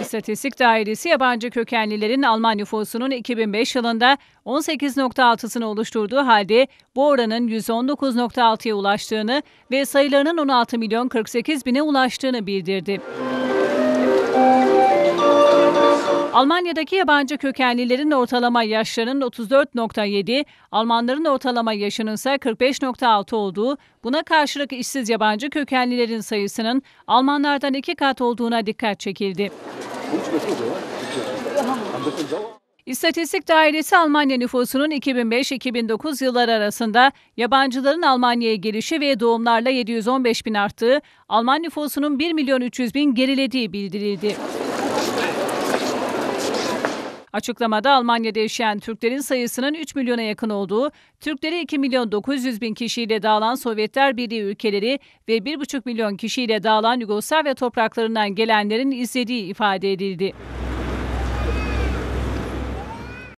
İstatistik Dairesi yabancı kökenlilerin Alman nüfusunun 2005 yılında 18.6'sını oluşturduğu halde bu oranın 119.6'ya ulaştığını ve sayılarının 16 milyon 48 bine ulaştığını bildirdi. Almanya'daki yabancı kökenlilerin ortalama yaşlarının 34.7, Almanların ortalama yaşının ise 45.6 olduğu, buna karşılık işsiz yabancı kökenlilerin sayısının Almanlardan iki kat olduğuna dikkat çekildi. İstatistik Dairesi Almanya nüfusunun 2005-2009 yılları arasında yabancıların Almanya'ya gelişi ve doğumlarla 715 bin arttığı, Alman nüfusunun 1 milyon 300 bin gerilediği bildirildi. Açıklamada Almanya'da yaşayan Türklerin sayısının 3 milyona yakın olduğu, Türkleri 2 milyon 900 bin kişiyle dağılan Sovyetler Birliği ülkeleri ve 1,5 milyon kişiyle dağılan Yugoslavya topraklarından gelenlerin izlediği ifade edildi.